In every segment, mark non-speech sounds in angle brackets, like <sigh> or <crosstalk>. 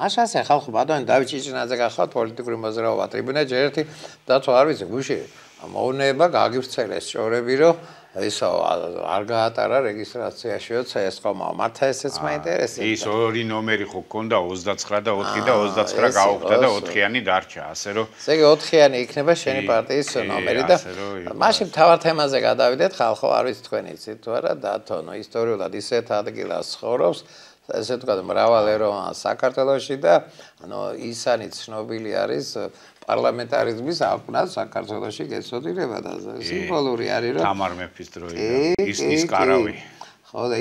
მას ასე ხალხო ბატონი დავით ჭიჭინაძე გახლავთ პოლიტიკური მოძრაობა ტრიბუნაზე ერთი დაც არ ვიცი გუში მოვნება გაგივრცელეს ჯორები რომ ისო არ გაატარა რეგისტრაციაშიო CSGO მართა ესეც მაინტერესებს ის ორი ნომერი ხო გქონდა 34 და 4 და 29 გაუხდა და 4-იანი დარჩა ასე რომ ესე იგი 4-იანი იქნება შენი პარტიის ნომერი და მაშინ მთავარ თემაზე გადავიდეთ ხალხო არის თქვენიც თუ არა დათონო ისტორიულად ისეთ ადგილას ხორობს ესე თქვა მრავალ ეროვან საქართველოსი და ანუ ისანი ცნობილი არის პარლამენტარიზმის აღკვნა საქართველოსში გეცოდინება და სიმბოლური არის რომ თამარ მეფის დროიდან ისნის караვი ხო და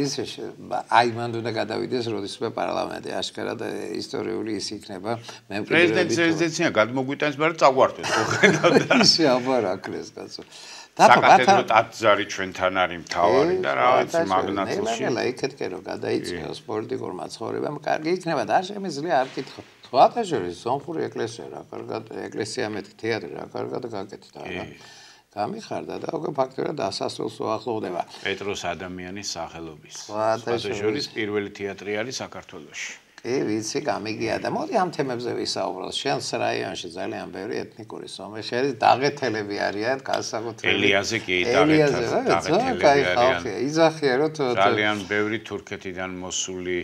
ის აი მან უნდა გადავიდეს როდესმე პარლამენტი აშკარად ისტორიული ის იქნება მე პრეზიდენტს რეზიდენცია გადმოგვიტანს მაგრამ წაგვართვეს ხო ხენდა ისე აბარაკლეს კაცო საკათედრო ტაძარი ჩვენთან არის მთავარი და რაღაც მაგნატულში. მე მე ეკეთე რომ გადაიწყო სპორტიკურმა ცხოვრებამ, კარგი იქნება და შემიძლია არ კითხო. თვათაშორის სომხური ეკლესია რა კარგად ეკლესია მე თეატრი რა კარგად გაკეთდა რა. გამიხარდა და უკვე ფაქტობრივად ასასულს უახლოვდება. პეტროს ადამიანის სახელობის. თვათაშორის პირველი თეატრი არის საქართველოში. კი, ვიცი, გამიგია და მოდი ამ თემებზე ვისაუბროთ. შენს რაიონში ძალიან ბევრი ეთნიკური სომეხი არის, დაღეთელები არიან, განსაკუთრებით. ელიაზე კი დაღეთელები არიან. ძალიან კაი ხალხია. იზახიეროთ ძალიან ბევრი თურქეთიდან მოსული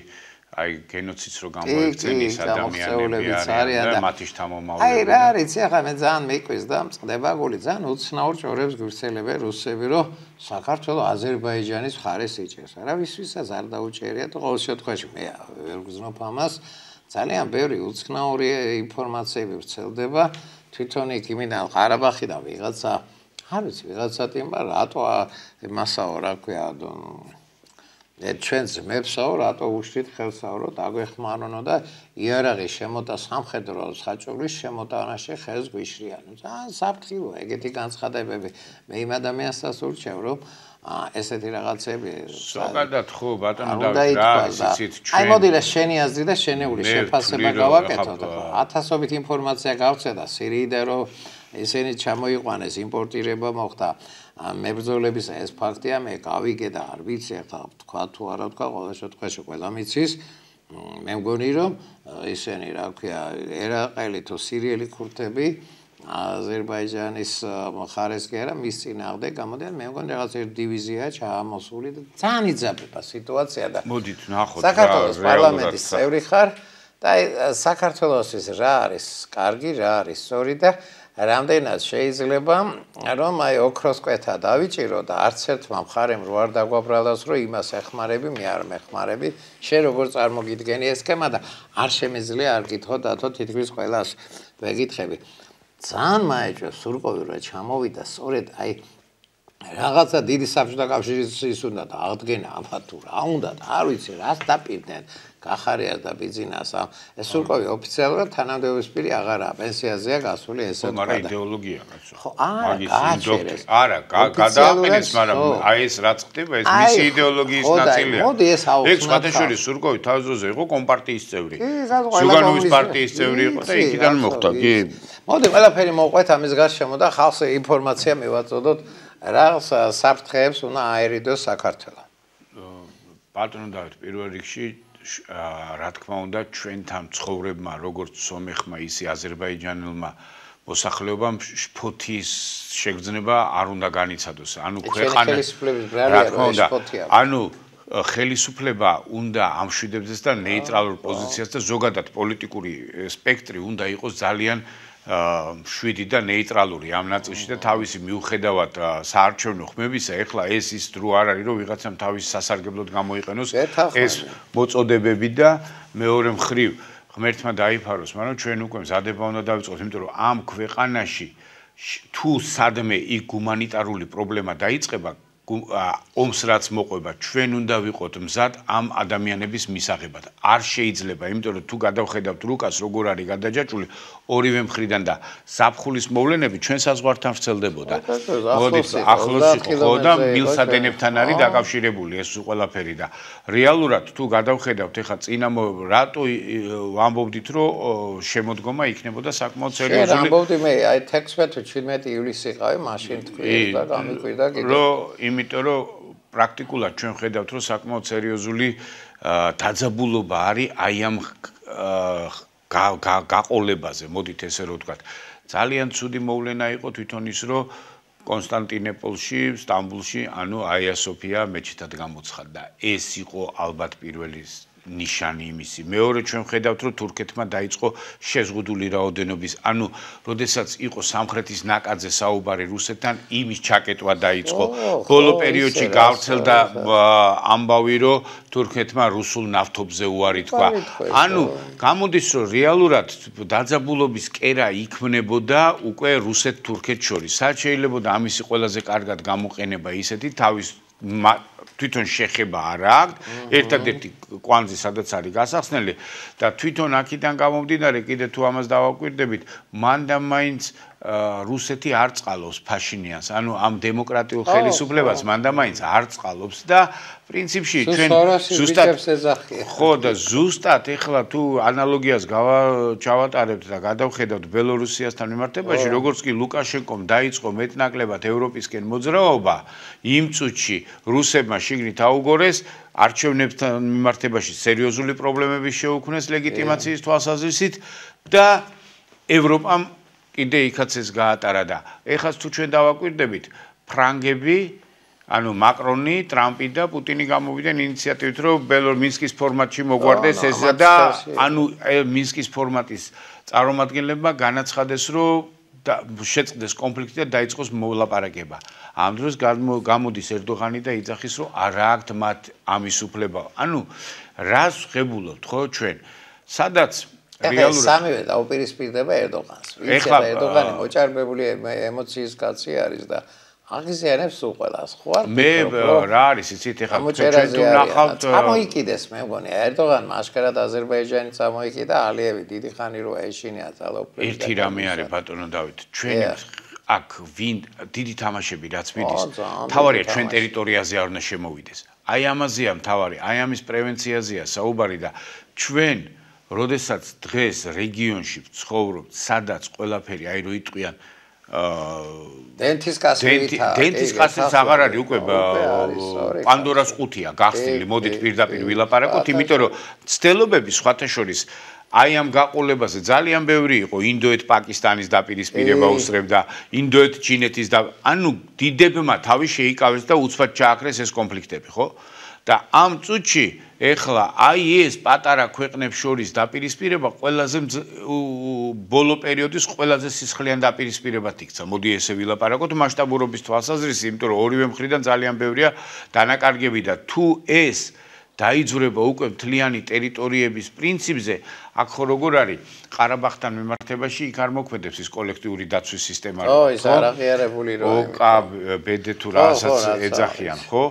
აი გენოციდს რო გამოიწენ ის ადამიანები არიან და მათი შთამომავლები აი რა არის ეხლა მე ძალიან მეკვიზდა მწდებაგული ძალიან უცნაურ ჯორებს გვრცელებენ რუსები რომ საქართველოს აზერბაიჯანის მხარეს ეჭეს არა ვისვისაც არ დაუჭერია და ყოველ შემთხვევაში მე ვერ გძნობ ამას ძალიან ბევრი უცნაური ინფორმაციები ვრცელდება თვითონ იქ იმენა ყარაბახი და ვიღაცა არ ვიცი ვიღაცა ტიმა რატო მასაო რა ქვია დონ ჩვენ ძმებსაო რატო უშვით ხელსავრო დაგვეხმარონო და იარაღი შემოტა სამხედრო საჭურვის შემოტანაში ხელს გვიშრიანო. ძალიან საფრთხილო ეგეთი განცხადებები. მე იმ ადამიანსაც ურჩევ რომ ა ესეთი რაღაცები ზოგადად ხო ბატონო დავიწყეთ ჩვენ აი მოდი რა შენი აზრი და შენეული შეფასება გავაკეთოთ ათასობით ინფორმაცია გავწედა სირიიდან რომ ესენი ჩამოიყვანეს იმპორტირება მოხდა ამ მებრძოლების ეს ფაქტია მე გავიგე და არ ვიცი ახლა თქვა თუ არა თქვა ყოველ შემთხვევაში ყველა მიცის მე მგონი რომ ისენი რა ქვია ერაყელი თუ სირიელი ქურთები აზერბაიჯანის მხარეს კი არა მის წინააღმდე გამოდიან მე მგონი რაღაც ერთ დივიზია ჩაამოსული და ძალიან იძაბება სიტუაცია და მოდით ნახოთ საქართველოს პარლამენტის წევრი ხარ და საქართველოსის რა არის კარგი, რა არის სწორი და რამდენად შეიძლება რომ აი ოქროს კვეთა დავიჭირო და არც ერთმა მხარემ რო არ დაგვაბრალოს რომ იმას ეხმარები, მე არ მეხმარები, შე როგორ წარმოგიდგენი ეს схема და არ შემიძლია არ გითხო დათო თითქმის ყველას ვეკითხები. ძალიან მაეჭო სურყოვი რა ჩამოვიდა სწორედ აი რაღაცა დიდი საფშდა კავშირის ის უნდა და აღდგენა ამათ თუ რა უნდა და არ ვიცი რას დაპირდნენ გახარია და ბიზნესა. ეს სულკოვი ოფიციალურად თანამდებობის პირი აღარაა, პენსიაზეა გასული ესე და. მაგრამ იდეოლოგია რაც. ხო, არა, გააჩერეს. არა, გადააყენეს, მაგრამ აი ეს რაც ხდება, ეს მისი იდეოლოგიის ნაწილია. მოდი ეს აუხსნათ. ეგ შეფათშური სულკოვი თავზოზე იყო კომპარტიის წევრი. კი, საზღვაო. ზუგანოვის პარტიის წევრი იყო და იქიდან მოხვდა, კი. მოდი ყველაფერი მოყვეთ ამის გარშემო და ხალხს ინფორმაცია მივაწოდოთ. რას საფრთხეებს უნდა აერიდოს საქართველოს? ბატონო დავით, პირველ რიგში რა თქმა უნდა ჩვენთან ცხოვრებმა როგორც სომეხმა ისე აზერბაიჯანელმა მოსახლეობამ შფოთის შეგრძნება არ უნდა განიცადოს ანუ ქვეყანა რა თქმა უნდა ანუ ხელისუფლება უნდა ამშვიდებდეს და ნეიტრალურ პოზიციას და ზოგადად პოლიტიკური სპექტრი უნდა იყოს ძალიან შვიდი და ნეიტრალური ამ ნაწილში და თავისი მიუხედავად საარჩევნო ხმებისა, ეხლა ეს ის დრო არ არის, რომ ვიღაცამ თავის სასარგებლოდ გამოიყენოს ეს მოწოდებები და მეორე მხრივ ღმერთმა დაიფაროს, მაგრამ ჩვენ უკვე მზადება უნდა დავიწყოთ, იმიტომ რომ ამ ქვეყანაში თუ სადმე იგ гуманитарული პრობლემა დაიწყება, ომს რაც მოყვება ჩვენ უნდა ვიყოთ მზად ამ ადამიანების მისაღებად არ შეიძლება იმიტომ რომ თუ გადავხედავთ რუკას როგორ არის გადაჯაჭული ორივე მხრიდან და საფხულის მოვლენები ჩვენ საზღვართან ვრცელდებოდა მოდი ახლოსი ხო და მილსადენებთან არის დაკავშირებული ეს ყველაფერი და რეალურად თუ გადავხედავთ ეხა წინა რატო ვამბობდით რომ შემოდგომა იქნებოდა საკმაოდ სერიოზული შენ ამბობდი მე აი 16 17 ივლისი იყავი მაშინ თქვი და გამიყვი და კიდე რომ იმ იმიტომ რომ პრაქტიკულად ჩვენ ხედავთ რომ საკმაოდ სერიოზული დაძაბულობა არის აი ამ გაყოლებაზე მოდით ესე რომ ვთქვათ ძალიან ცივი მოვლენა იყო თვითონ ის რომ კონსტანტინოპოლში, სტამბულში, ანუ აია-სოფია მეჩეთად გამოცხადდა. ეს იყო ალბათ პირველი ნიშანი იმისი. მეორე ჩვენ ხედავთ, რომ თურქეთმა დაიწყო შეზღუდული რაოდენობის, ანუ, როდესაც იყო სამხრეთის ნაკადზე საუბარი რუსეთთან, იმის ჩაკეტვა დაიწყო. ბოლო პერიოდში გავრცელდა ამბავი, რომ თურქეთმა რუსულ ნავთობზე უარი თქვა. ანუ, გამოდის, რომ რეალურად დაძაბულობის კერა იქმნებოდა უკვე რუსეთ-თურქეთ შორის. საერთოდ შეიძლება ამისი ყველაზე კარგად გამოყენება ისეთი თავის თვითონ შეხება არ აქვს ერთადერთი კვანძი სადაც არის გასახსნელი და თვითონ აქიდან გამომდინარე კიდე თუ ამას დავაკვირდებით მანდა მაინც რუსეთი არ წყალობს ფაშინიანს, ანუ ამ დემოკრატიულ ხელისუფლებას მანდამაინც არ წყალობს და პრინციპში ჩვენ ზუსტად ხო და ზუსტად ეხლა თუ ანალოგიას ჩავატარებთ და გადავხედავთ ბელორუსიასთან მიმართებაში, როგორც კი ლუკაშენკომ დაიწყო მეტნაკლებად ევროპისკენ მოძრაობა, იმ წუთში რუსებმა შიგნით აუგორეს არჩევნებთან მიმართებაში სერიოზული პრობლემები შეუქმნეს ლეგიტიმაციის თვალსაზრისით და ევროპამ კიდე იქაც ეს გაატარა და ეხას თუ ჩვენ დავაკვირდებით ფრანგები ანუ მაკრონი, ტრამპი და პუტინი გამოვიდნენ ინიციატივით რომ ბელორ მინსკის ფორმატში მოგვარდეს ეს და ანუ მინსკის ფორმატის წარმომადგენლებმა განაცხადეს რომ შეწყდეს კონფლიქტი და დაიწყოს მოლაპარაკება. ამ დროს გამოდის ერდოღანი და იძახის რომ არა აქვს მათ ამის უფლება. ანუ რას ღებულობთ ხო ჩვენ? სადაც რეალურად სამივე დაუპირისპირდება ერდოღანს. ვიცი რა ერდოღანი მოჭარბებული ემოციის კაცი არის და აღიზიანებს უყველას, ხო არ? მე რა არის იცით ეხლა ჩვენ თუ ნახავთ ამოიკიდეს მე მგონი ერდოღან მასკერად აზერბაიჯანის ამოიკიდა ალიევი დიდი ხანი რო ეშინია ძალოფლები. ერთი რამე არის ბატონო დავით, ჩვენი აქ ვინ დიდი თამაშები რაც მიდის, თავარია ჩვენ ტერიტორიაზე არ უნდა შემოვიდეს. აი ამაზეა თავარი, აი ამის პრევენციაზეა საუბარი და ჩვენ როდესაც დღეს რეგიონში ვცხოვრობთ, სადაც ყველაფერი აი რო იტყვიან დენტისკასმითა დენტისკასმის აღარ არის უკვე პანდორას ყუთია გახსნილი მოდით პირდაპირ ვილაპარაკოთ იმიტომ რომ ცდელობები სხვათაშორის აი ამ გაყოლებაზე ძალიან ბევრი იყო ინდოეთ-პაკისტანის დაპირისპირება უსრებდა ინდოეთ-ჩინეთის და ანუ დიდებმა თავი შეიკავეს და უცბად ჩააქრეს ეს კონფლიქტები ხო და ამ წუთში ეხლა აი ეს პატარა ქვეყნებს შორის დაპირისპირება ყველაზე ბოლო პერიოდის ყველაზე სისხლიან დაპირისპირებად იქცა. მოდი ესე ვილაპარაკოთ მასშტაბურობის თვალსაზრისით, იმიტომ რომ ორივე მხრიდან ძალიან ბევრია დანაკარგები და თუ ეს დაიძრება უკვე მთლიანი ტერიტორიების პრინციპზე, აქ ხო როგორ არის? ყარაბახთან მემართებაში იქ არ მოქმედებს ის კოლექტიური დაცვის სისტემა. ო, ეს არ აღიარებული როა. ოკა ბედე თუ რა ასაც ეძახიან, ხო?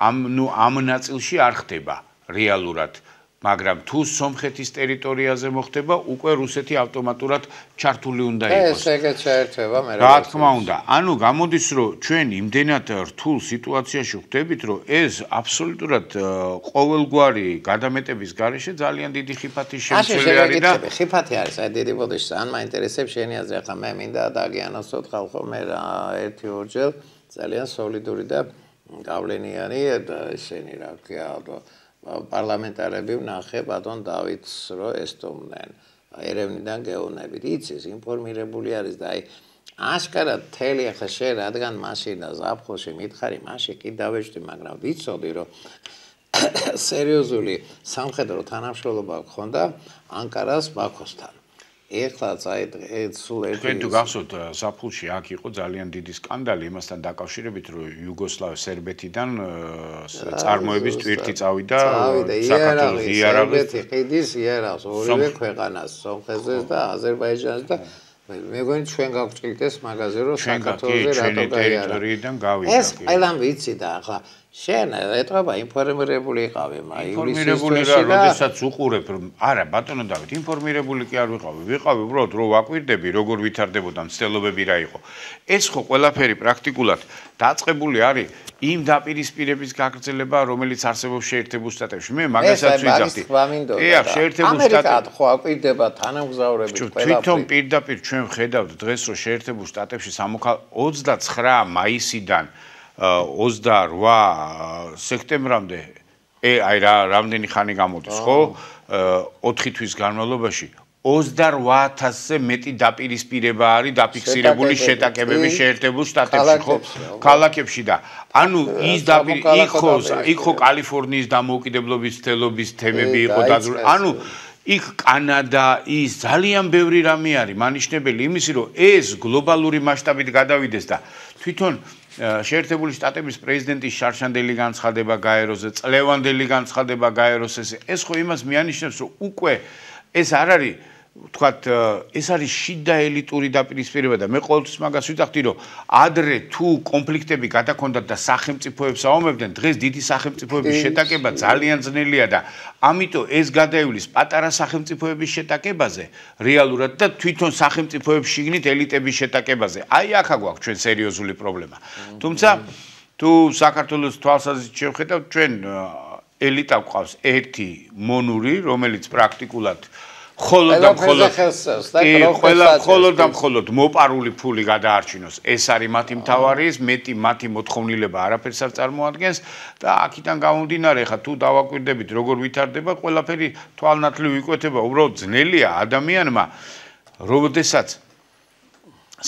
ამ ნუ ამ ნაწილში არ ხდება რეალურად მაგრამ თუ სომხეთის ტერიტორიაზე მოხდება უკვე რუსეთი ავტომატურად ჩართული უნდა იყოს ეს ეგეც ერთება მე რა თქმა უნდა ანუ გამოდის რომ ჩვენ იმდენად რთულ სიტუაციაში ხვდებით რომ ეს აბსოლუტურად ყოველგვარი გადამეტების გარეშე ძალიან დიდი ხიფათი შემცველი არის და ხიფათი არის აი დიდი ბოდიშ ან მაინტერესებს შენი აზრი ხა მე მინდა დაგიანოს ხო ხო მე ერთი ორჯერ ძალიან სოლიდური და გავლენიანი და ესენი რა ქვია პარლამენტარები ნახე ბატონ დავითს რომ ესტომნენ ერევნიდან გეუნები იცის ინფორმირებული არის და აი აშკარა თელი ახლა შე რადგან მაშინა ზაფხულში მითხარი მაშინ კიდევ ეშდი მაგრამ ვიცოდი რომ <coughs> სერიოზული სამხედრო თანამშრომლობა გქონდა ანკარას ბაქოსთან ეხლა წაი სულ ერთი თქვენ თუ გახსოვთ საფულში აქ იყო ძალიან დიდი სკანდალი იმასთან დაკავშირებით რომ იუგოსლავია სერბეთიდან წარმოების ტვირთი წავიდა საქართველოს იარაღის სერბეთი ყიდის იარაღს ორივე ქვეყანას სომხეთს და აზერბაიჯანს და მეგონი ჩვენ გავწილდეს მაგაზე რომ საქართველოს რატო გაიარა ეს ყველამ ვიცი და ახლა შენ ეტყობა ინფორმირებული იყავი მაგრამ ინფორმირებული რა როდესაც უყურებ რომ არა ბატონო დავით ინფორმირებული კი არ ვიყავი ვიყავი უბრალოდ რომ ვაკვირდები როგორ ვითარდებოდა მცდელობები რა იყო ეს ხო ყველაფერი პრაქტიკულად დაწቀბული არის იმ დაპირისპირების გაგრძელება რომელიც არსებობს შეერთებულ შტატებში მე მაგასაც ვიძახი ეა შეერთებულ შტატებში ამერიკა ხო აკვირდება თანამგზავრები ყველაფერი თვითონ პირდაპირ ჩვენ ჩვენ ვხედავთ დღეს რო შეერთებულ შტატებში 29 მაისიდან 28 სექტემბრამდე ე აი რა რამდენი ხანი გამოდის ხო 4 თვის განმავლობაში 28000-ზე მეტი დაპირისპირება არის დაფიქსირებული შეტაკებები შეერთებულ შტატებში ხო ქალაქებში და ანუ ის დაპირი იქ ხო იქ ხო კალიფორნიის დამოუკიდებლობის თემები იყო დაძრული ანუ იქ კანადა ის ძალიან ბევრი რამე არის მანიშნებელი იმისი რომ ეს გლობალური მასშტაბით გადავიდეს და თვითონ შეერთებული შტატების პრეზიდენტის შარშანდელი განცხადება გაეროზე წლევანდელი განცხადება გაეროზე ეს ხო იმას მიანიშნებს რომ უკვე ეს არ არის ვთქვათ, э, ეს არის შიდა ელიტური დაპირისპირება და მე ყოველთვის მაგას ვიძახდი, რომ ადრე თუ კონფლიქტები გადაochondat და სახელმწიფოებს აომებდნენ, დღეს დიდი სახელმწიფოების შეტაკება ძალიან ძნელია და ამიტომ ეს გადაივლის პატარა სახელმწიფოების შეტაკებაზე, რეალურად და თვითონ სახელმწიფოების შიგნით ელიტების შეტაკებაზე. აი, ახა გვაქვს ჩვენ სერიოზული პრობლემა. თუმცა თუ საქართველოს თვალსაზრისით შევხედავთ, ჩვენ э, ელიტა გვყავს ერთი მონური, რომელიც პრაქტიკულად აა მხოლოდ და მხოლოდ კი ყველა მხოლოდ და მხოლოდ მოპარული ფული გადაარჩინოს ეს არის მათი მთავარიის მეტი მათი მოთხოვნილება არაფერს არ წარმოადგენს და აქიდან გამომდინარე ხა თუ დავაკვირდებით როგორ ვითარდება ყველაფერი თვალნათლივ იკვეთება უბრალოდ ძნელია ადამიანმა როდესაც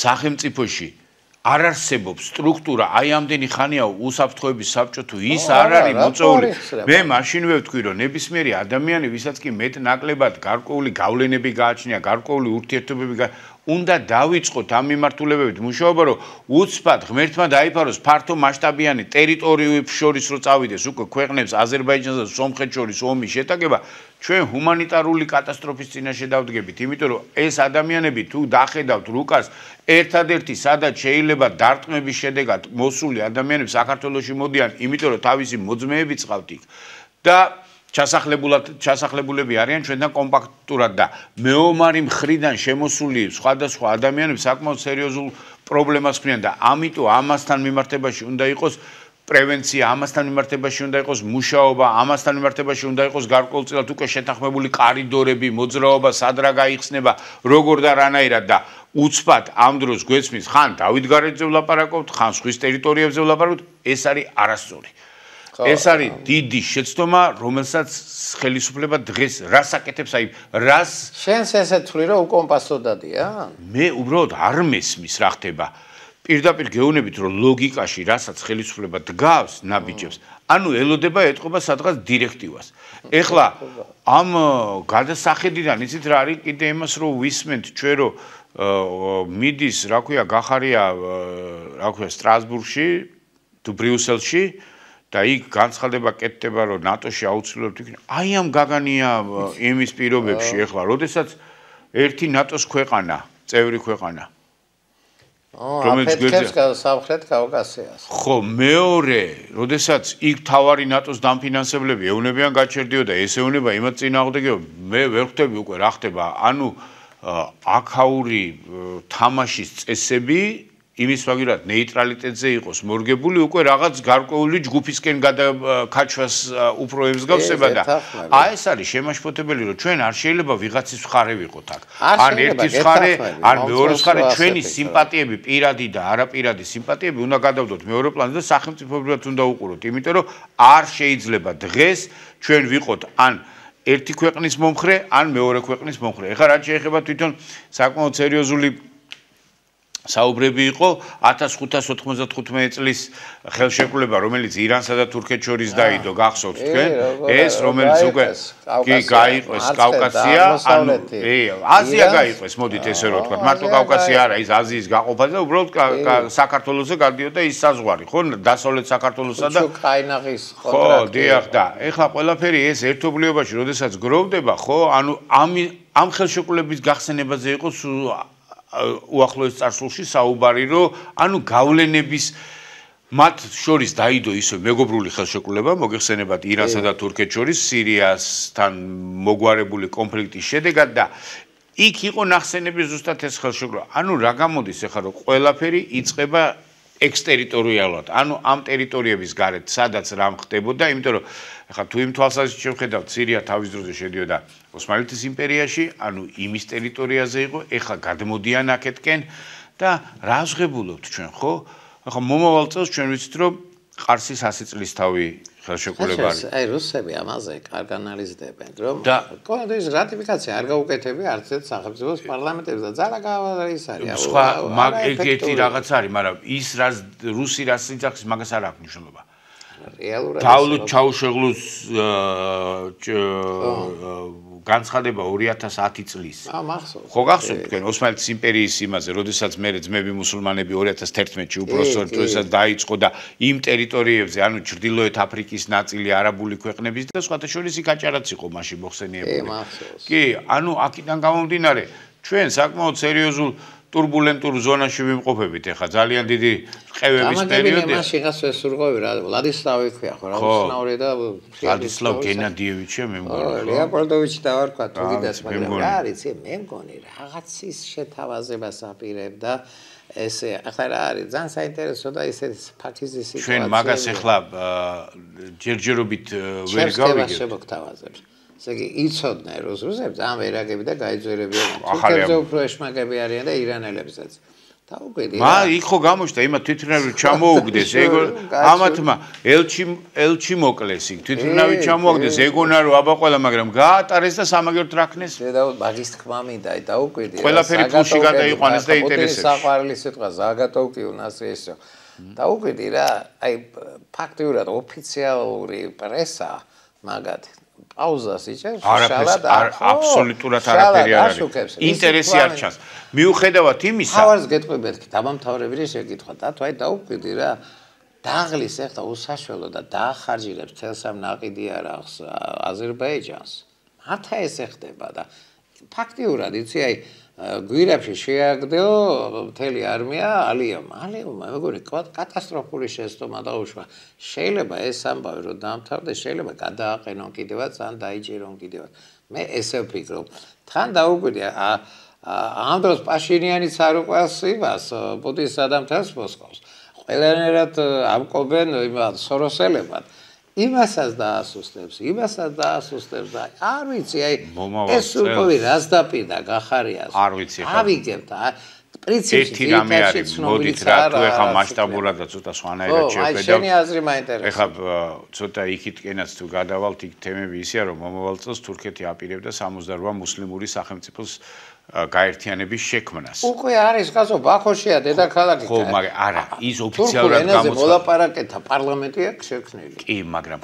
სახელმწიფოში არ არსებობს სტრუქტურა, აი ამდენი ხანია უსაფრთხოების საბჭო თუ ის არ არის მოწეული. მე მაშინვე ვთქვი, რომ ნებისმიერი ადამიანი, ვისაც კი მეტ ნაკლებად გარკვეული გავლენები გააჩნია, გარკვეული ურთიერთობები გა უნდა დავიწყოთ ამ მიმართულებებით მუშაობა, რომ უცბად ღმერთმა დაიფაროს ფართო მასშტაბიანი ტერიტორიული შორის რო წავიდეს უკვე ქვეყნებს აზერბაიჯანსა და სომხეთს შორის ომი შეტაგება, ჩვენ ჰუმანიტარული კატასტროფის წინაშე დავდგებით, იმიტომ რომ ეს ადამიანები თუ დახედავთ რუკას, ერთადერთი სადაც შეიძლება დარტყმების შედეგად მოსული ადამიანები საქართველოში მოდიან, იმიტომ რომ თავისი მოძმეები წავთ იქ და ჩასახლებულად ჩასახლებულები არიან ჩვენთან კომპაქტურად და მეომარი მხრიდან შემოსული სხვადასხვა ადამიანები საკმაოდ სერიოზულ პრობლემას ქმნიან და ამიტომ ამასთან მიმართებაში უნდა იყოს პრევენცია, ამასთან მიმართებაში უნდა იყოს მუშაობა, ამასთან მიმართებაში უნდა იყოს გარკვეულწილად უკვე შეთანხმებული კარიდორები, მოძრაობა სადრა გაიხსნება, როგორ და რანაირად და უცბად ამ დროს გვეცმის ხან დავით გარეძე ვლაპარაკობთ, ხან სხვის ტერიტორიებზე ვლაპარაკობთ, ეს არის არასწორი. ეს არის დიდი შეცდომა, რომელსაც ხელისუფლება დღეს რასაკეთებს, აი, რას შენს ესე თვლი რომ უკომპასო დადია? მე უბრალოდ არ მესმის რა ხდება. პირდაპირ გეუბნებით რომ ლოგიკაში რასაც ხელისუფლება დგავს, ნაბიჯებს, ანუ ელოდება ეტყობა სადღაც დირექტივას. ეხლა ამ გადასახედიდან იცით რა არის კიდე იმას რომ ვისმენთ ჩვენ რომ მიდის, რა ქვია, გახარია, რა ქვია, სტრასბურგში თუ ბრიუსელში და იქ განცხადება კეთდება რომ ნატოში აუცილებლად იქნება აი ამ გაგანია იმის პირობებში ახლა როდესაც ერთი ნატოს ქვეყანა წევრი ქვეყანა ო აფეთქებს სამხრეთ კავკასიას ხო მეორე როდესაც იქ თავარი ნატოს დამფინანსებლები ეუნებიან გაჩერდიოდა ესეუნება იმ წინააღმდეგე მე ვერ ხვდები უკვე რა ხდება ანუ აკაური თამაშის წესები იმის ვაგვირად ნეიტრალიტეტზე იყოს მორგებული უკვე რაღაც გარკვეული ჯგუფისკენ გადაკაჩვას უფრო ემსგავსება და აი ეს არის შემაშფოთებელი რომ ჩვენ არ შეიძლება ვიღაცის მხარე ვიყოთ აქ ან ერთის მხარე ან მეორის მხარე ჩვენი სიმპათიები პირადი და არაპირადი სიმპათიები უნდა გადავდოთ მეორე პლანზე და სახელმწიფოებრივად უნდა უყუროთ იმიტომ რომ არ შეიძლება დღეს ჩვენ ვიყოთ ან ერთი ქვეყნის მომხრე ან მეორე ქვეყნის მომხრე ეხლა რაც შეიძლება თვითონ საკმაოდ სერიოზული საუბრები იყო 1595 წლის ხელშეკრულება, რომელიც ირანსა და თურქეთს შორის დაიდო, გახსოვთ თქვენ? ეს რომელიც უკვე კი გაიყვეს კავკასია, ანუ კი, აზია გაიყვეს, მოდით ესე რომ ვთქვათ, მარტო კავკასია არა, ის აზიის გაყოფა და უბრალოდ საქართველოსზე გადიოდა ის საზღვარი, ხო? დასავლეთ საქართველოსსა და ქაინაღის კონტრაქტი. ხო, დიახ და, ეხლა ყველაფერი ეს ერთობლიობაში, როდესაც გროვდება, ხო? ანუ ამ ამ ხელშეკრულების გახსენებაზე იყოს უახლოეს წარსულში საუბარი, რომ ანუ გავლენების მათ შორის დაიდო ისო მეგობრული ხელშეკრულება, მოიხსენებათ ირანსა და თურქეთს შორის სირიასთან მოგვარებული კონფლიქტის შედეგად და იქ იყო ნახსენები ზუსტად ეს ხელშეკრულება. ანუ რა გამოდის ახლა რომ ყველაფერი იწება ექსტერიტორიალურად, ანუ ამ ტერიტორიების გარეთ, სადაც რამ ხდებოდა, იმიტომ რომ ახლა თუ იმ თვალსაზრისით შევხედავთ, სირია თავის დროზე შედიოდა ოსმალეთის იმპერიაში, ანუ იმის ტერიტორიაზე იყო, ეხა გადმოდიან აქეთკენ და რაზღებულობთ ჩვენ, ხო? ახლა მომავალ წელს ჩვენ ვიცით, რომ ყარსის 100 წლის თავი ხელშეკრულება არის. აი რუსები ამაზე კარგ ანალიზდებენ, რომ კონდეს რატიფიკაცია არ გაუკეთები არცეთ სახელმწიფო პარლამენტებს და ძალა ის არის. სხვა მაგეთი რაღაც არის, მაგრამ ის რაც რუსი რას იძახის, მაგას არ აქვს მნიშვნელობა. რეალურად დაულო ჩაუშეღლოს აა განცხადება 2010 წლის. ა მახსოვს. ხო გახსოვთ თქვენ ოსმალეთის იმპერიის იმაზე, როდესაც მეერე ძმები მუსულმანები 2011-ში უბრალოდ როდესაც დაიწყო და იმ ტერიტორიებზე, ანუ ჩრდილოეთ აფრიკის ნაწილი, არაბული ქვეყნების და სხვათა შორის იქ აჭარაც იყო მაშინ მოხსენიებული. კი, ანუ აქიდან გამომდინარე, ჩვენ საკმაოდ სერიოზულ турбуленტურ ზონაში ვიმყოფებით ახლა ძალიან დიდი რყევების პერიოდია. ამაგები მაშინ ახლა სურგოვი რა ვლადისლავი ხია ხო რა უცნაური და ვლადისლავ გენადიევიჩი მე მგონი. ო ლეაპოლდოვიჩი და ვარ ყვა თუდას მაგრამ არის მე მგონი რაღაცის შეთავაზებას აპირებდა ესე ახლა რა არის ძალიან საინტერესო და ეს ფაქტიზე სიტუაცია. ჩვენ მაგას ახლა ჯერჯერობით ვერ გავიგებთ. შეიძლება შევქთავაზებს. ესე იგი იცოდნენ რუს რუსებს ამ ერაგები და გაიძერებიან თურქებზე უფრო ეშმაკები არიან და ირანელებსაც თავგედი მა იქ ხო გამოჩნდა იმა თვითნავი ჩამოუგდეს <laughs> ეგო ამათმა ელჩი ელჩი მოკლეს იქ თვითნავი ჩამოაგდეს ეგონა რომ აბა ყველა მაგრამ გაატარეს და სამაგერტ რაქნეს და მაგის თქმა მინდა და უკვიდია ყველაფერი ფულში გადაიყვანეს და ინტერესებს ეს საყვარელი სიტყვა ზაგატოვკი უნას ესო და უკვიდი რა აი ფაქტიურად ოფიციალური პრესა მაგათ პაუზას იჭერს შალადა აბსოლუტურად არაფერი არ არის ინტერესი არ ჩანს მიუხედავად იმისა თავს გეტყვით დაბამთავრებელი შეკითხვა და თვაი დაუკვირდი რა დაღლის ახლა უსაშველო და დაახარჯირებს წელს ამ ناقიდიარახს აზერბაიჯანს მათა ეს ხდება და ფაქტიურად იცი აი გვირაში შეაგდო მთელი არმია ალიამ. ალიამ მეგონი კატასტროფული შეცდომა დაუშვა. შეიძლება ეს ამბავი რომ დამთავრდეს, შეიძლება გადააყენონ კიდევაც ან დაიჭერონ კიდევაც. მე ესე ვფიქრობ. თან დაუკვირდი ა ამ დროს პაშინიანიც არ უყვარს იმას, პუტინსა და მთელს მოსკოვს. ყველანაირად ამკობენ იმას სოროსელებად. იმასაც დაასუსტებს, იმასაც დაასუსტებს და არ ვიცი, აი ეს უკვე რას და ピ და gaharias. არ ვიცი ხო. ავიგებთ აი პრინციპი ერთი რამე არის, მოდით რა თუ ეხა მასშტაბურადა ცოტა სხვანაირად შეგვედო. ხო, აი შენი აზრი მაინტერესებს. ეხა ცოტა იქითკენაც თუ გადავალთ იქ თემები ისეა რომ მომავალ წელს თურქეთი აპირებდა 68 მუსლიმური სახელმწიფოს აა გაერთიანების შექმნას. უკვე არის ხაზო ბახოშია დედაქალაქი. ხო, მაგრამ არა, ის ოფიციალურად გამოცხადა. თურქულ ენაზე მოლაპარაკეთა პარლამენტი აქვს შექმნილი. კი, მაგრამ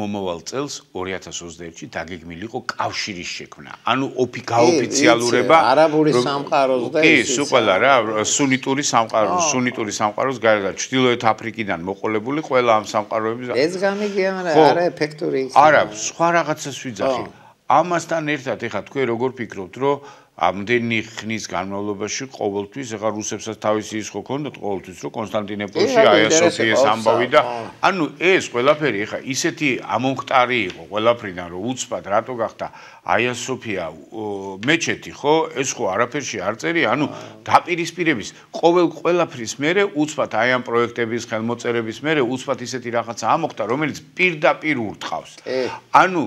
მომავალ წელს 2021-ში დაგეგმილი იყო კავშირის შექმნა. ანუ ოფი გაოფიციალურება არაბული სამყაროს და ის. კი, სუპალა რა, სუნიტური სამყაროს, სუნიტური სამყაროს გარეთ ჩდილოეთ აფრიკიდან მოყოლებული ყველა ამ სამყაროების. ეს გამიგიან რა, არა ეფექტური ის. არა, სხვა რაღაცას ვიძახი. ამასთან ერთად ეხა თქვენ როგორ ფიქრობთ, რომ ამდენი ხნის განმავლობაში ყოველთვის ეხა რუსებსაც თავისი ის ხო ქონდათ ყოველთვის რომ კონსტანტინოპოლში აია სოფიეს ამბავი და ანუ ეს ყველაფერი ეხა ისეთი ამომხტარი იყო ყველაფრიდან რომ უცბად რატო გახდა აია სოფია მეჩეთი ხო ეს ხო არაფერში არ წერი ანუ დაპირისპირების ყოველ ყველაფრის მერე უცბად აი ამ პროექტების ხელმოწერების მერე უცბად ისეთი რაღაცა ამოხტა რომელიც პირდაპირ ურტყავს ანუ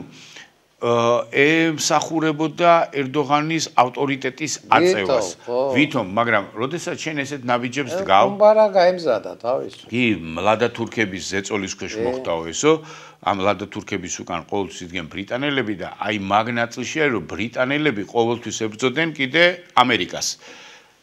ემსახურებოდა ერდოღანის ავტორიტეტის აწევას. ვითომ, მაგრამ როდესაც შენ ესეთ ნაბიჯებს დგავ? უბარა გაემზადა თავის. კი, მლადა თურქების ზეწოლის ქვეშ მოხდაო ესო. ამ ლადა თურქების უკან ყოველთვის იდგნენ ბრიტანელები და აი მაგ ნაწილში არის რომ ბრიტანელები ყოველთვის ებრძოდნენ კიდე ამერიკას.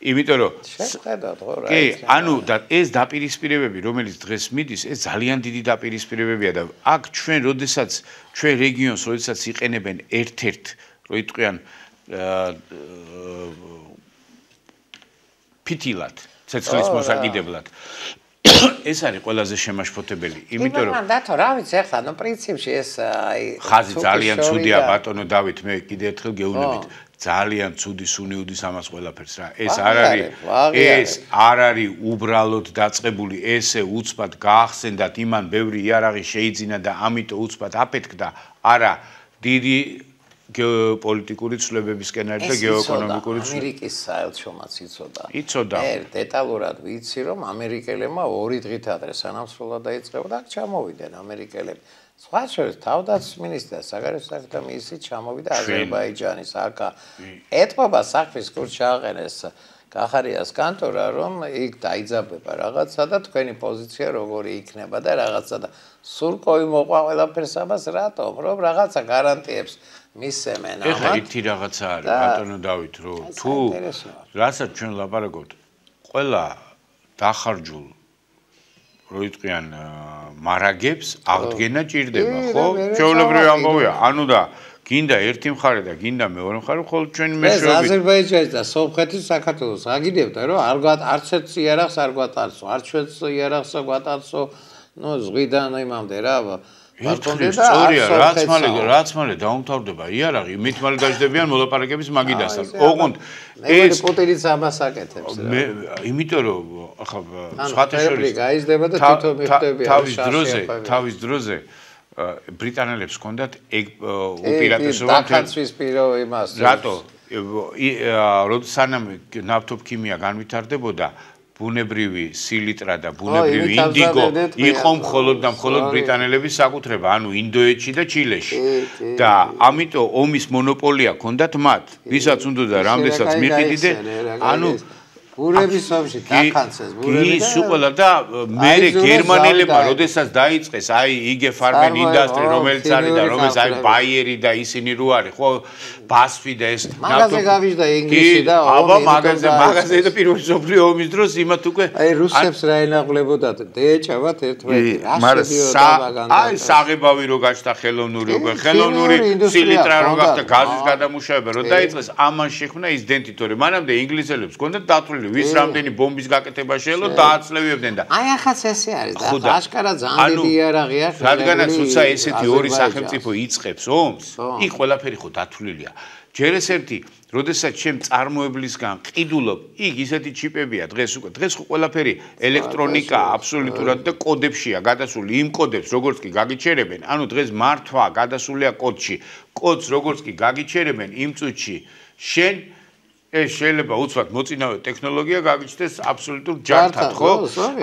იმიტომ რომ შეხედათ ხო რა კი ანუ და ეს დაპირისპირებები რომელიც დღეს მიდის ეს ძალიან დიდი დაპირისპირებებია და აქ ჩვენ როდესაც ჩვენ რეგიონს როდესაც იყენებენ ერთ-ერთ რო იტყვიან ფიტილად ცეცხლის მოსაკიდებლად ეს არის ყველაზე შემაშფოთებელი იმიტომ რომ ბატონო რა ვიცი ახლა ნუ პრინციპში ეს აი ხაზი ძალიან ცუდია ბატონო დავით მე კიდე ერთხელ გეუბნებით ძალიან ცუდი სუნიუდის ამას ყველაფერს რა. ეს არ არის ეს არ არის უბრალოდ დაწቀბული, ესე უცბად გაახსენდათ, იმან ბევრი იარაღი შეიძინა და ამიტომ უცბად აფეთქდა. არა, დიდი გეოპოლიტიკური ცვლილებებისკენ არის და გეოეკონომიკური ცვლილებები. ამერიკის საელჩო მას იცოდა. იცოდა. ერ დეტალურად ვიცი რომ ამერიკელებმა ორი დღით ადრე სანამსვლელო დაიწყეს და ჩამოვიდნენ ამერიკელები. სხვა შორის თავდაცვის მინისტრი საგარეო საქმეთა მისი ჩამოვიდა აზერბაიჯანის აკა. ეთყობა საქმის კურს ჩააყენეს გახარიას კანტორა რომ იქ დაიძაბება რაღაცა და თქვენი პოზიცია როგორი იქნება და რაღაცა და სურკოი მოყვა ყველაფერს ამას რატომ რომ რაღაცა გარანტიებს მისემენ ამათ. ეხა ერთი რაღაცა არის, ბატონო დავით, რომ თუ რასაც ჩვენ ლაპარაკობთ, ყველა დახარჯულ როიტყიან მარაგებს აღდგენა ჭირდება, ხო? ჩეულებრივი ამბავია, ანუ და გინდა ერთი მხარე და გინდა მეორე მხარე, ხოლო ჩვენ მეშვეობით. ეს აზერბაიჯანის და სომხეთის საქართველოს აგიდებდა, რომ არ გვა არც ერთ იარაღს არ გვატარცო, არც ერთ იარაღს არ გვატარცო, ნუ ზღვიდან იმამდე რა. ერთხელ სწორია რაც მალე რაც მალე დაუმთავრდება იარაღი მით მალე დაждებიან მოლაპარაკების მაგიდასთან ოღონდ ეს პუტინის ამას აკეთებს მე იმიტომ რომ ახლა სხვათაშორის გაიზდება და თვითონ მიხდებიან თავის დროზე თავის დროზე ბრიტანელებს ჰქონდათ ეგ უპირატესობა თანაცვის პირო იმას რატო რომ სანამ ნავთობქიმია განვითარდებოდა ბუნებრივი სილიტრა და ბუნებრივი ინდიგო იყო მხოლოდ და მხოლოდ ბრიტანელების საკუთრება, ანუ ინდოეთში და ჩილეში. და ამიტომ ომის მონოპოლია ჰქონდათ მათ, ვისაც უნდა და რამდენსაც მიყიდიდნენ, ანუ ბურების ვაფშე დაკანცეს ბურები და ის უყოლა და მე გერმანელებმა როდესაც დაიწყეს აი იგე ფარმენ ინდუსტრი რომელიც არის და რომელიც აი ბაიერი და ისინი რო არის ხო ბასფი და ეს მაგაზე გავიჟდა ინგლისი და აბა მაგაზე მაგაზე და პირველ ჯობლი ომის დროს იმათ უკვე აი რუსებს რა ენაღლებოდათ დეჭავათ ერთმანეთს მაგრამ აი საღებავი რო გაჩნდა ხელოვნური უკვე ხელოვნური სილიტრა რო გახდა გაზის გადამუშავება რო დაიწყეს ამან შექმნა ის დენტიტორი მანამდე ინგლისელებს კონდა დათული გაკეთებული, ვის რამდენი ბომბის გაკეთება შეეძლო და აცლევებდნენ და აი ახაც ესე არის და ახლა აშკარად ძალიან დიდი იარაღია შეიძლება რადგანაც უცა ესეთი ორი სახელმწიფო იწખებს ომს იქ ყველაფერი ხო დათვლილია ჯერ ეს ერთი როდესაც ჩემ წარმოებლისგან ყიდულობ იქ ისეთი ჩიპებია დღეს უკვე დღეს ხო ყველაფერი ელექტრონიკა აბსოლუტურად და კოდებშია გადასული იმ კოდებს როგორც კი გაგიჩერებენ ანუ დღეს მართვა გადასულია კოდში კოდს როგორც კი გაგიჩერებენ იმ წუთში შენ ეს შეიძლება უცბად მოწინავე ტექნოლოგია გაგიჩნდეს აბსოლუტურ ჯართად, ხო?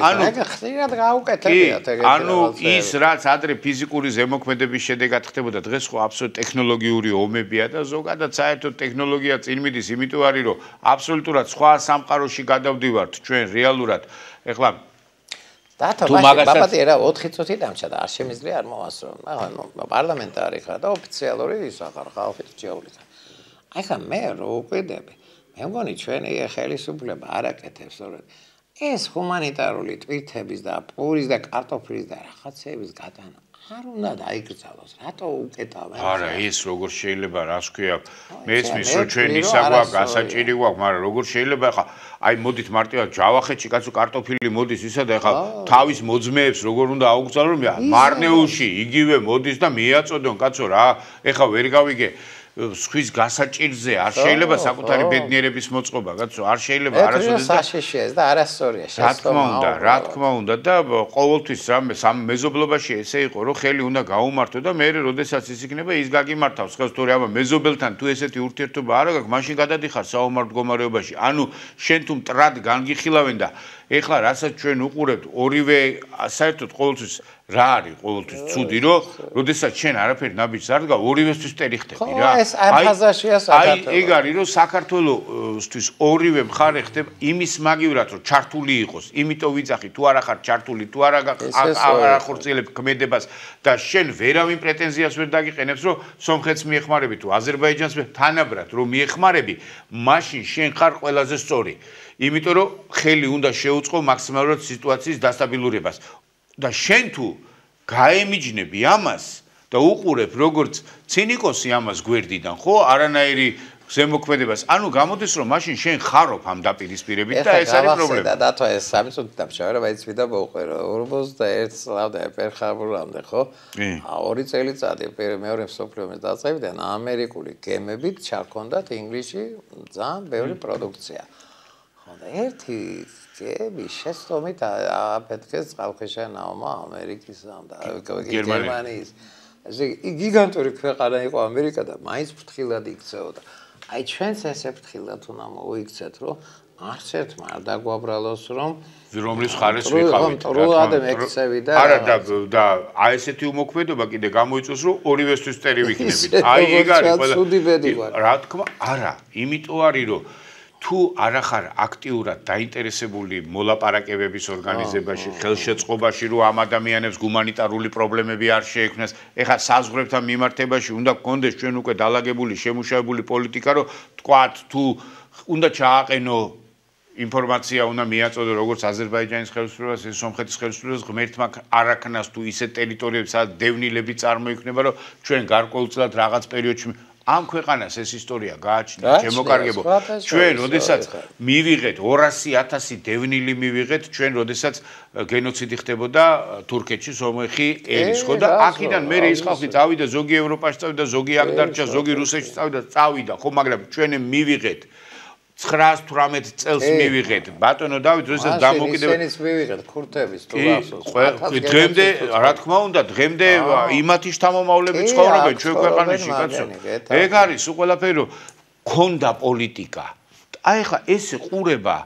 ანუ ხშირად გაუკეთებიათ ეგეთი ანუ ის რაც ადრე ფიზიკური ზემოქმედების შედეგად ხდებოდა, დღეს ხო აბსოლუტ ტექნოლოგიური ომებია და ზოგადად საერთოდ ტექნოლოგია წინ მიდის, იმიტომ არის რომ აბსოლუტურად სხვა სამყაროში გადავდივართ ჩვენ რეალურად. ეხლა და თუ მაგასაც პაპატი რა 4 წუთი დამჩა და არ შემიძლია არ მოასრო. აღა ნუ პარლამენტი არის ხა და ოფიციალური ის აღარ ხალხი ჩეულიცა. აი ხა მე რო უკვიდები. მე მგონი ჩვენი ხელისუფლება არ აკეთებს სწორედ ეს ჰუმანიტარული ტვირთების და პურის და კარტოფილის და რაღაცების გატანა არ უნდა დაიკრძალოს რატო უკეთავენ არა ის როგორ შეიძლება რას ქვია მესმის რომ ჩვენი საგვა გასაჭირი გვაქვს მაგრამ როგორ შეიძლება ხა აი მოდით მარტივად ჯავახეთში კაცო კარტოფილი მოდის ისა და ხა თავის მოძმეებს როგორ უნდა აუკრძალონ მარნეულში იგივე მოდის და მიეწოდონ კაცო რა ეხა ვერ გავიგე სხვის გასაჭირზე არ შეიძლება საკუთარი ბედნიერების მოწყობა, კაცო, არ შეიძლება არასოდეს და საშეშეს და არასორია შეესწრო. რა თქმა უნდა, რა თქმა უნდა და ყოველთვის რამე სამ მეზობლობაში ესე იყო, რომ ხელი უნდა გაუმართო და მე როდესაც ის იქნება, ის გაგიმართავს. ხო, თორე ამა მეზობელთან თუ ესეთი ურთიერთობა არ გაქვს, მაშინ გადადიხარ საომარ მდგომარეობაში. ანუ შენ თუ მტრად განგიხილავენ და ეხლა რასაც ჩვენ უყურებთ ორივე საერთოდ ყოველთვის რა არის ყოველთვის ცუდი რომ როდესაც შენ არაფერი ნაბიჯს არ დგა ორივესთვის წერი ხდები რა აი აი ეგ არის რომ საქართველოსთვის ორივე მხარე ხდება იმის მაგივრად რომ ჩართული იყოს იმიტომ ვიძახი თუ არ ახარ ჩართული თუ არ აღარ ახორციელებ კმედებას და შენ ვერავინ პრეტენზიას ვერ დაგიყენებს რომ სომხეთს მიეხმარები თუ აზერბაიჯანს თანაბრად რომ მიეხმარები მაშინ შენ ხარ ყველაზე სწორი იმიტომ რომ ხელი უნდა შეუწყო მაქსიმალურად სიტუაციის დასტაბილურებას. და შენ თუ გაემიჯნები ამას და უყურებ როგორც ცინიკოსი ამას გვერდიდან, ხო, არანაირი ზემოქმედებას, ანუ გამოდის რომ მაშინ შენ ხარობ ამ დაპირისპირებით და ეს არის პრობლემა. და დათო ეს სამისო დაფშავერა, მაინც ვიდა მოყვე რა 41 წლამდე პერხაბურამდე, ხო? ა 2 წელიწადი მეორე მსოფლიო ომის დაწყებიდან ამერიკული გემებით ჩაქონდათ ინგლისში ძალიან ბევრი პროდუქცია. ანუ ერთი ძები შეცდომით აფეთქეს ხალხეშა ნაომა ამერიკისთან და გერმანიის ესე გიგანტური ქვეყანა იყო ამერიკა და მაინც ფრთხილად იქცეოდა აი ჩვენს ესე ფრთხილად უნდა მოიქცეთ რომ არც ერთ მარ დაგვაბრალოს რომ რომლის ხარეს ვიყავით რა თქმა უნდა და არა და ა ესეთი უმოქმედობა კიდე გამოიწვის რომ ორივესთვის წერი ვიქნებით აი ეგ არის რა თქმა არა იმიტომ არის რომ თუ არ ახარ აქტიურად დაინტერესებული მოლაპარაკებების ორგანიზებაში, ხელშეწყობაში, რომ ამ ადამიანებს გუმანიტარული პრობლემები არ შეექმნას, ეხლა საზღვრებთან მიმართებაში უნდა გქონდეს ჩვენ უკვე დალაგებული, შემუშავებული პოლიტიკა, რომ თქვათ თუ უნდა ჩააყენო ინფორმაცია უნდა მიაწოდო როგორც აზერბაიჯანის ხელისუფლებას, ესე სომხეთის ხელისუფლებას ღმერთმა არაქნას თუ ისეთ ტერიტორიებს, სადაც დევნილები წარმოიქმნება, რომ ჩვენ გარკვეულწილად რაღაც პერიოდში ამ ქვეყანას ეს ისტორია გააჩნია, შემოკარგებო. ჩვენ, ოდესაც მივიღეთ 200.000 დევნილი მივიღეთ, ჩვენ ოდესაც გენოციდი ხდებოდა თურქეთში სომეხი ერის, ხო და აქედან მე ის ხალხი წავიდა ზოგი ევროპაში წავიდა, ზოგი აღდარჩა, ზოგი რუსეთში წავიდა, წავიდა, ხო, მაგრამ ჩვენ მივიღეთ 918 წელს მივიღეთ ბატონო დავით როდესაც დამოკიდებ ისენის მივიღეთ ქურთების თუ გასულს დღემდე რა თქმა უნდა დღემდე იმათის თამომავლები ცხოვრობენ ჩვენ ქვეყანაში კაცო ეგ არის უყველაფერო კონდა პოლიტიკა აი ხა ეს ყურება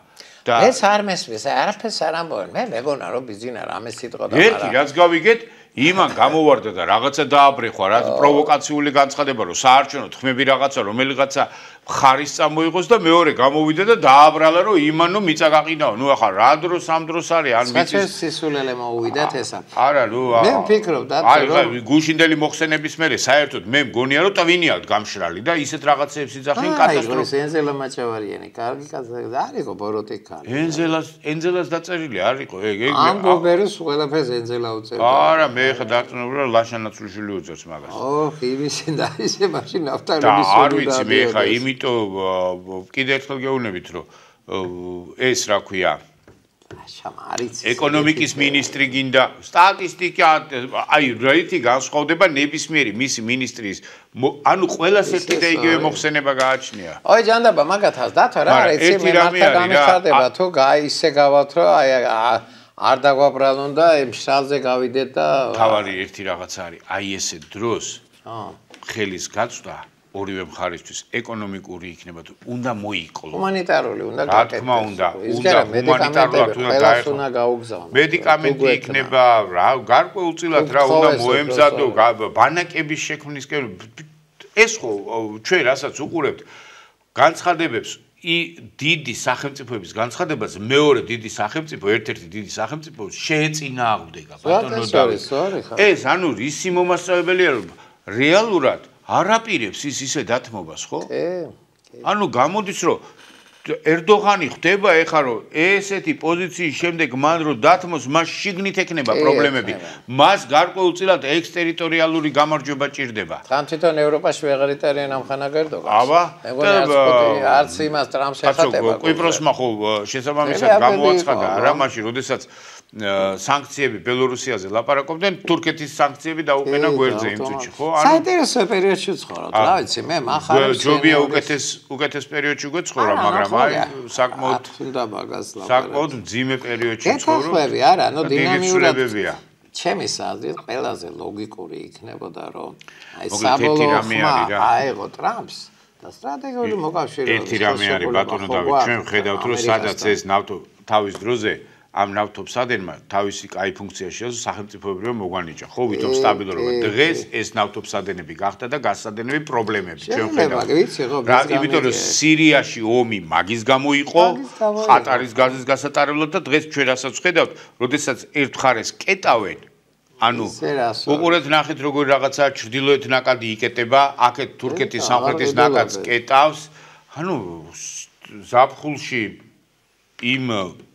და ეს არ მესმის არაფერს არ ამბობენ მე მეგონა რომ ბიზინა რამე სიტყვა და არა ერთი რაც გავიგეთ იმან გამოვარდა და რაღაცა დააბრიხვა რა პროვოკაციული განცხადება რომ საარჩევნო თქმები რაღაცა რომელიღაცა ხარის წამოიღოს და მეორე გამოვიდა და დააბრალა რომ იმანო მიწა გაყინაო. ნუ ახლა რა დრო სამ დროს არის ან მიწის საჩეს სისულელე მოუვიდათ ესა. არა, ნუ მე ვფიქრობ და აი რა გუშინდელი მოხსენების მერე საერთოდ მე მგონია რომ ტვინიალ გამშრალი და ისეთ რაღაცებს იძახენ კატასტროფა. აი ეს ენზელა მაჭევარიანი, კარგი კაცი და არისო ბოროტიკალი. ენზელას ენზელას დაწერილი არისო ეგ ეგ ამ გუბერის ყველაფერს ენზელა უწერდა. არა, მე ხა დაწერნობ რა ლაშანაცულიშვილი უწერს მაგას. ოხ, იმისი და ისე მაშინ ავტარების სულ და არ ვიცი მე ხა იმი იმიტომ კიდე ერთხელ გეუბნებით რომ ეს რა ქვია შამარიც ეკონომიკის მინისტრი გინდა სტატისტიკა აი რეიტი განსხვავდება ნებისმიერი მის მინისტრის ანუ ყველას ერთი და იგივე მოხსენება გააჩნია ოი ჯანდაბა მაგათაც დათო რა რეიტი მე მართა გამიხარდება თუ აი ისე გავათ რომ აი არ დაგვაბრალონ და შალზე გავიდეთ და თავარი ერთი რაღაც არის აი ესე დროს ხო ხელის გაწვდა ორივე მხარისთვის ეკონომიკური იქნება თუ უნდა მოიკლო ჰუმანიტარული უნდა გაკეთდეს რა თქმა უნდა უნდა ჰუმანიტარულად უნდა დაეხო მედიკამენტი იქნება რა გარკვეულწილად რა უნდა მოემზადო ბანაკების შექმნისკენ ეს ხო ჩვენ რასაც უყურებთ განცხადებებს ი დიდი სახელმწიფოების განცხადებას მეორე დიდი სახელმწიფო ერთ-ერთი დიდი სახელმწიფო შეეწინააღმდეგა ბატონო დავით ეს ანუ რისი მომასწავებელია რომ რეალურად არაპირებს ის ისე დათმობას, ხო? კი. ანუ გამოდის რომ ერდოღანი ხდება ეხა რომ ესეთი პოზიციის შემდეგ მან რომ დათმოს მას შიგნით ექნება პრობლემები. მას გარკვეულწილად ექსტერიტორიალური გამარჯობა ჭირდება. თან თვითონ ევროპაში ვეღარ იტერიან ამხანა გერდოგას. აბა, ეგონა არც იმას ტრამს ეხატება. კვიპროსმა ხო შესაბამისად გამოაცხადა რა მაშინ, როდესაც სანქციები ბელორუსიაზე ლაპარაკობდნენ, თურქეთის სანქციები დაუყენა გვერდზე იმ წუთში, ხო? ანუ საინტერესო პერიოდში ცხოვრობთ, რა ვიცი, მე მახარებ. ჯობია უკეთეს უკეთეს პერიოდში გვეცხოვრა, მაგრამ აი საკმოთ თუნდა მაგას ლაპარაკობ. საკმოთ ძიმე პერიოდში ცხოვრობ. ეთახები არა, ანუ დინამიურად ჩემი საზრით ყველაზე ლოგიკური იქნებოდა რომ აი საბოლოო ხმა აიღო ტრამპს და სტრატეგიული მოკავშირეობის ერთი რამე არის ბატონო დავით ჩვენ ვხედავთ რომ სადაც ეს ნავთობი თავის დროზე ამ ნავთობსადენმა თავისი კაი ფუნქცია შეძლო სახელმწიფოებრივი მოგვანიჭა. ხო, ვითომ სტაბილურობა. დღეს ეს ნავთობსადენები გახდა და გასადენები პრობლემები ჩვენ ხედავთ. რა, იმიტომ რომ სირიაში ომი მაგის გამო იყო, ყატარის გაზის გასატარებლად და დღეს ჩვენ რასაც ხედავთ, როდესაც ერთ ხარეს კეტავენ ანუ უყურეთ ნახეთ როგორი რაღაცაა ჭრდილოეთ ნაკადი იკეტება, აქეთ თურქეთის სამხრეთის ნაკადს კეტავს. ანუ ზაფხულში იმ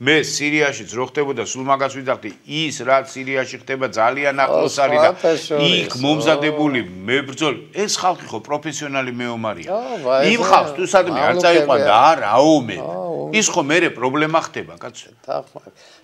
მე სირიაშიც რო ხდებოდა სულ მაგას ვიძახდი ის რაც სირიაში ხდება ძალიან ახლოს არის და იქ მომზადებული მებრძოლ ეს ხალხი ხო პროფესიონალი მეომარია იმ ხალხს თუ სადმე არ წაიყვანდა არაუმე ის ხო მე პრობლემა ხდება კაცო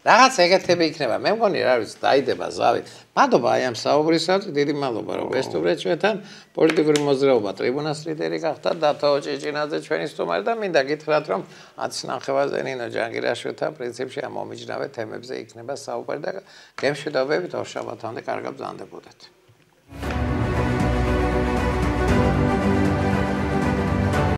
რაღაც ეგეთები იქნება მე მგონი რა ვიცი დაიდება ზავი მადლობა აი ამ საუბრისათვის, დიდი მადლობა რომ ვესტუბრეთ ჩვენთან. პოლიტიკური მოძრაობა ტრიბუნას ლიდერი გახდა და თაო ჭიჭინაძე ჩვენი სტუმარი და მინდა გითხრათ რომ 10 ნახევარზე ნინო ჯანგირაშვილთან პრინციპში ამ მომიჯნავე თემებზე იქნება საუბარი და გემშვიდობებით ორშაბათამდე კარგად ბრძანდებოდეთ. Thank you.